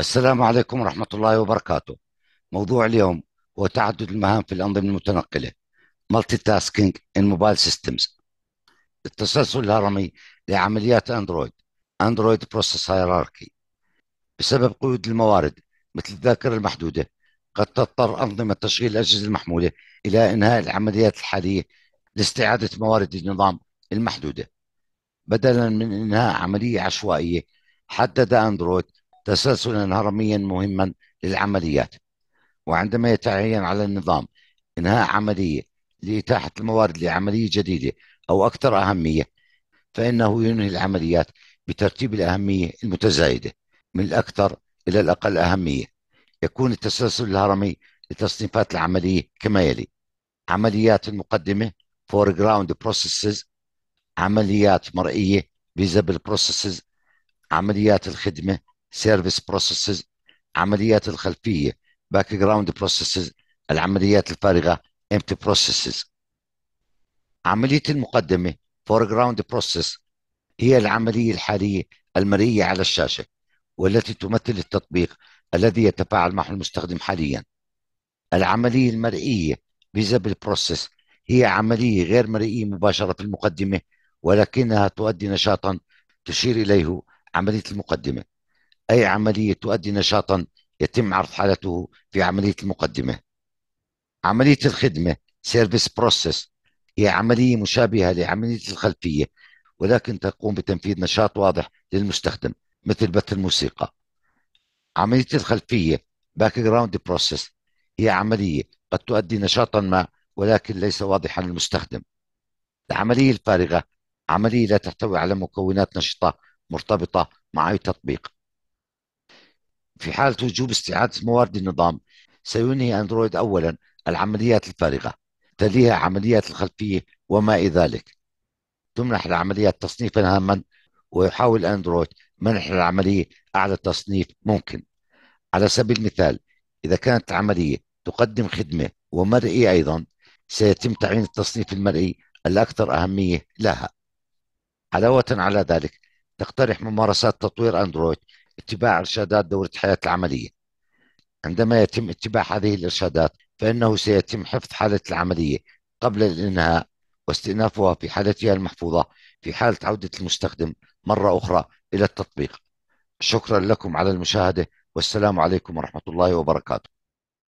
السلام عليكم ورحمة الله وبركاته موضوع اليوم هو تعدد المهام في الأنظمة المتنقلة Multitasking in Mobile Systems التسلسل الهرمي لعمليات أندرويد أندرويد بروسيس هيراركي بسبب قيود الموارد مثل الذاكرة المحدودة قد تضطر أنظمة تشغيل الأجهزة المحمولة إلى إنهاء العمليات الحالية لاستعادة موارد النظام المحدودة بدلا من إنهاء عملية عشوائية حدد أندرويد تسلسلا هرميا مهما للعمليات وعندما يتعين على النظام إنهاء عملية لإتاحة الموارد لعملية جديدة أو أكثر أهمية فإنه ينهي العمليات بترتيب الأهمية المتزايدة من الأكثر إلى الأقل أهمية يكون التسلسل الهرمي لتصنيفات العملية كما يلي عمليات المقدمة foreground processes عمليات مرئية visible processes عمليات الخدمة سيرفيس بروسيسز عمليات الخلفيه باك جراوند بروسيسز العمليات الفارغه empty processes عملية المقدمة foreground process هي العملية الحالية المرئية على الشاشة والتي تمثل التطبيق الذي يتفاعل معه المستخدم حاليا العملية المرئية visible process هي عملية غير مرئية مباشرة في المقدمة ولكنها تؤدي نشاطا تشير إليه عملية المقدمة أي عملية تؤدي نشاطا يتم عرض حالته في عملية المقدمة عملية الخدمة سيرفيس بروسيس هي عملية مشابهة لعملية الخلفية ولكن تقوم بتنفيذ نشاط واضح للمستخدم مثل بث الموسيقى عملية الخلفية باك جراوند بروسيس هي عملية قد تؤدي نشاطا ما ولكن ليس واضحا للمستخدم العملية الفارغة عملية لا تحتوي على مكونات نشطة مرتبطة مع أي تطبيق في حالة وجوب استعادة موارد النظام سينهي أندرويد أولا العمليات الفارغة تليها عمليات الخلفية وما إلى ذلك تمنح العمليات تصنيفا هاما ويحاول أندرويد منح العملية أعلى تصنيف ممكن على سبيل المثال إذا كانت العملية تقدم خدمة ومرئي أيضا سيتم تعيين التصنيف المرئي الأكثر أهمية لها علاوة على ذلك تقترح ممارسات تطوير أندرويد اتباع إرشادات دورة الحياة العملية عندما يتم اتباع هذه الإرشادات فإنه سيتم حفظ حالة العملية قبل الإنهاء واستئنافها في حالتها المحفوظة في حالة عودة المستخدم مرة أخرى إلى التطبيق شكرا لكم على المشاهدة والسلام عليكم ورحمة الله وبركاته